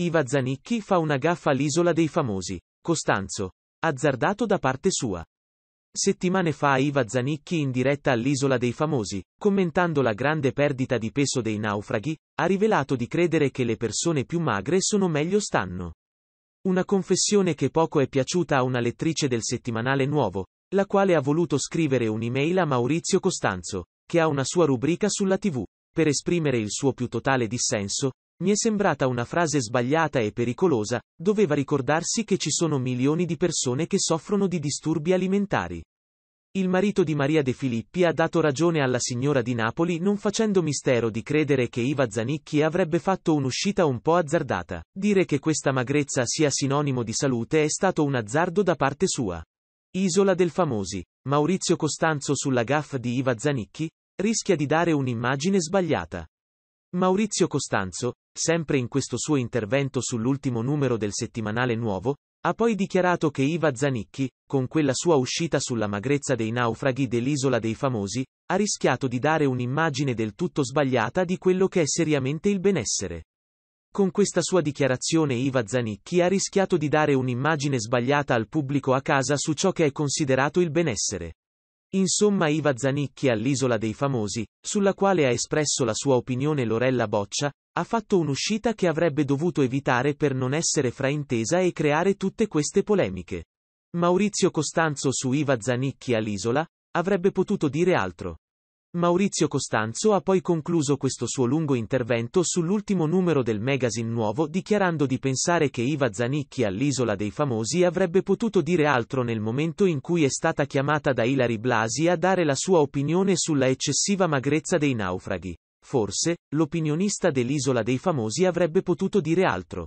Iva Zanicchi fa una gaffa all'Isola dei Famosi. Costanzo. Azzardato da parte sua. Settimane fa Iva Zanicchi in diretta all'Isola dei Famosi, commentando la grande perdita di peso dei naufraghi, ha rivelato di credere che le persone più magre sono meglio stanno. Una confessione che poco è piaciuta a una lettrice del settimanale nuovo, la quale ha voluto scrivere un'email a Maurizio Costanzo, che ha una sua rubrica sulla TV, per esprimere il suo più totale dissenso, mi è sembrata una frase sbagliata e pericolosa, doveva ricordarsi che ci sono milioni di persone che soffrono di disturbi alimentari. Il marito di Maria De Filippi ha dato ragione alla signora di Napoli non facendo mistero di credere che Iva Zanicchi avrebbe fatto un'uscita un po' azzardata. Dire che questa magrezza sia sinonimo di salute è stato un azzardo da parte sua. Isola del Famosi. Maurizio Costanzo sulla gaffa di Iva Zanicchi rischia di dare un'immagine sbagliata. Maurizio Costanzo, sempre in questo suo intervento sull'ultimo numero del settimanale nuovo, ha poi dichiarato che Iva Zanicchi, con quella sua uscita sulla magrezza dei naufraghi dell'Isola dei Famosi, ha rischiato di dare un'immagine del tutto sbagliata di quello che è seriamente il benessere. Con questa sua dichiarazione Iva Zanicchi ha rischiato di dare un'immagine sbagliata al pubblico a casa su ciò che è considerato il benessere. Insomma Iva Zanicchi all'Isola dei Famosi, sulla quale ha espresso la sua opinione Lorella Boccia, ha fatto un'uscita che avrebbe dovuto evitare per non essere fraintesa e creare tutte queste polemiche. Maurizio Costanzo su Iva Zanicchi all'Isola, avrebbe potuto dire altro. Maurizio Costanzo ha poi concluso questo suo lungo intervento sull'ultimo numero del magazine nuovo dichiarando di pensare che Iva Zanicchi all'Isola dei Famosi avrebbe potuto dire altro nel momento in cui è stata chiamata da Ilari Blasi a dare la sua opinione sulla eccessiva magrezza dei naufraghi. Forse, l'opinionista dell'Isola dei Famosi avrebbe potuto dire altro.